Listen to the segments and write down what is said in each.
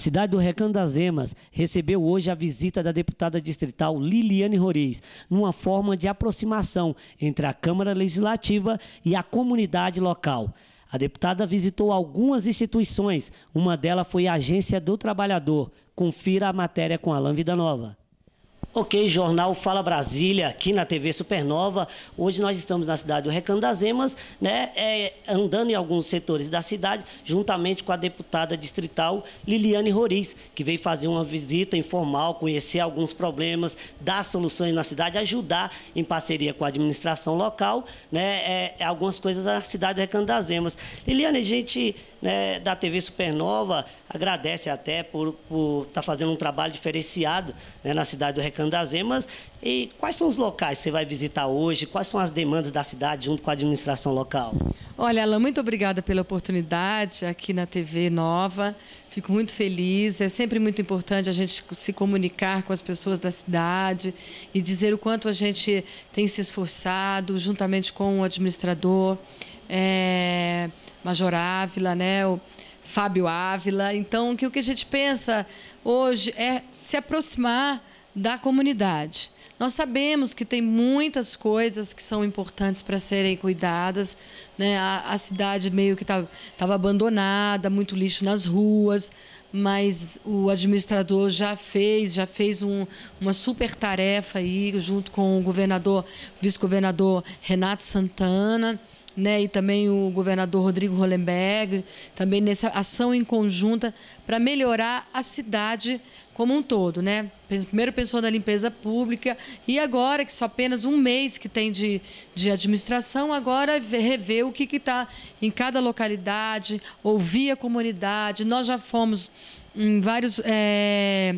cidade do Recanto das Emas recebeu hoje a visita da deputada distrital Liliane Roriz, numa forma de aproximação entre a Câmara Legislativa e a comunidade local. A deputada visitou algumas instituições, uma delas foi a Agência do Trabalhador. Confira a matéria com Alain Vida Nova. Ok, Jornal Fala Brasília, aqui na TV Supernova. Hoje nós estamos na cidade do Emas, né, é, andando em alguns setores da cidade, juntamente com a deputada distrital Liliane Roriz, que veio fazer uma visita informal, conhecer alguns problemas, dar soluções na cidade, ajudar em parceria com a administração local, né, é, é algumas coisas na cidade do Recanto das Emas. Liliane, a gente né, da TV Supernova agradece até por estar tá fazendo um trabalho diferenciado né, na cidade do Recanto das emas E quais são os locais que você vai visitar hoje? Quais são as demandas da cidade junto com a administração local? Olha, Alain, muito obrigada pela oportunidade aqui na TV Nova. Fico muito feliz. É sempre muito importante a gente se comunicar com as pessoas da cidade e dizer o quanto a gente tem se esforçado juntamente com o administrador é, Major Ávila, né? O, Fábio Ávila. Então, que o que a gente pensa hoje é se aproximar da comunidade. Nós sabemos que tem muitas coisas que são importantes para serem cuidadas. Né? A, a cidade meio que estava tá, abandonada, muito lixo nas ruas, mas o administrador já fez, já fez um, uma super tarefa aí, junto com o governador, vice-governador Renato Santana né, e também o governador Rodrigo Hollenberg, também nessa ação em conjunta para melhorar a cidade como um todo, né? Primeiro pensou na limpeza pública e agora, que só apenas um mês que tem de, de administração, agora rever o que está em cada localidade, ouvir a comunidade. Nós já fomos em vários. É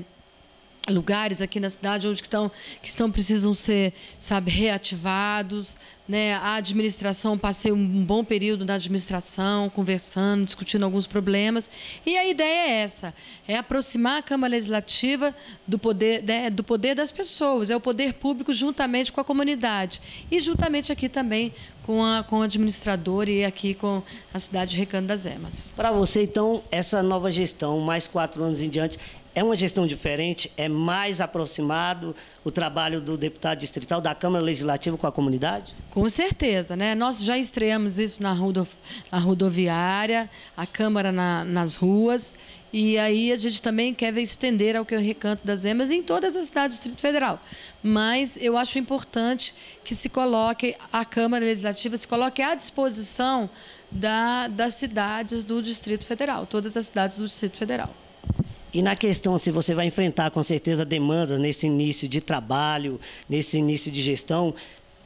lugares aqui na cidade onde que estão que estão precisam ser sabe reativados né, a administração, passei um bom período na administração, conversando, discutindo alguns problemas. E a ideia é essa: é aproximar a Câmara Legislativa do poder, né, do poder das pessoas, é o poder público juntamente com a comunidade. E juntamente aqui também com, a, com o administrador e aqui com a cidade de Recanto das Emas. Para você, então, essa nova gestão, mais quatro anos em diante, é uma gestão diferente? É mais aproximado o trabalho do deputado distrital, da Câmara Legislativa com a comunidade? Com certeza, né? Nós já estreamos isso na, rodof na rodoviária, a Câmara na, nas ruas, e aí a gente também quer estender ao que é o Recanto das Emas em todas as cidades do Distrito Federal. Mas eu acho importante que se coloque, a Câmara Legislativa se coloque à disposição da, das cidades do Distrito Federal, todas as cidades do Distrito Federal. E na questão, se você vai enfrentar com certeza demandas nesse início de trabalho, nesse início de gestão,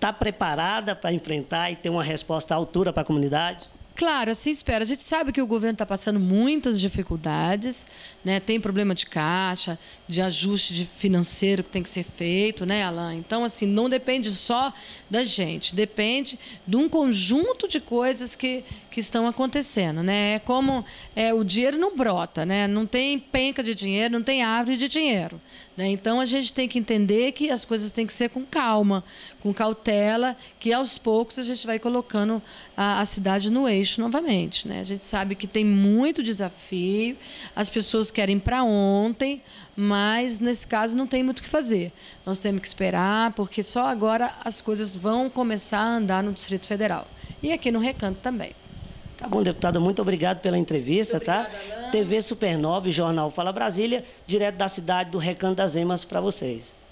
está preparada para enfrentar e ter uma resposta à altura para a comunidade? Claro, assim espera. A gente sabe que o governo está passando muitas dificuldades, né? Tem problema de caixa, de ajuste de financeiro que tem que ser feito, né, Alain? Então, assim, não depende só da gente, depende de um conjunto de coisas que, que estão acontecendo, né? É como é, o dinheiro não brota, né? Não tem penca de dinheiro, não tem árvore de dinheiro, né? Então, a gente tem que entender que as coisas têm que ser com calma, com cautela, que aos poucos a gente vai colocando a, a cidade no eixo nicho novamente. Né? A gente sabe que tem muito desafio, as pessoas querem para ontem, mas nesse caso não tem muito o que fazer. Nós temos que esperar, porque só agora as coisas vão começar a andar no Distrito Federal. E aqui no Recanto também. Tá bom, deputada, muito obrigado pela entrevista, tá? TV Supernova Jornal Fala Brasília, direto da cidade do Recanto das Emas para vocês.